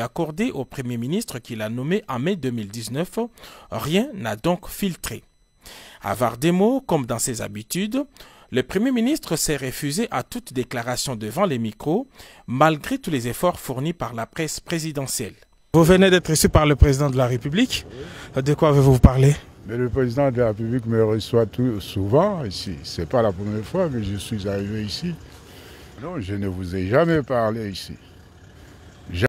accordé au Premier ministre qu'il a nommé en mai 2019, rien n'a donc filtré. avoir des mots, comme dans ses habitudes, le Premier ministre s'est refusé à toute déclaration devant les micros, malgré tous les efforts fournis par la presse présidentielle. Vous venez d'être reçu par le président de la République. De quoi avez-vous parlé Le président de la République me reçoit tout, souvent ici. Ce n'est pas la première fois que je suis arrivé ici. Non, je ne vous ai jamais parlé ici.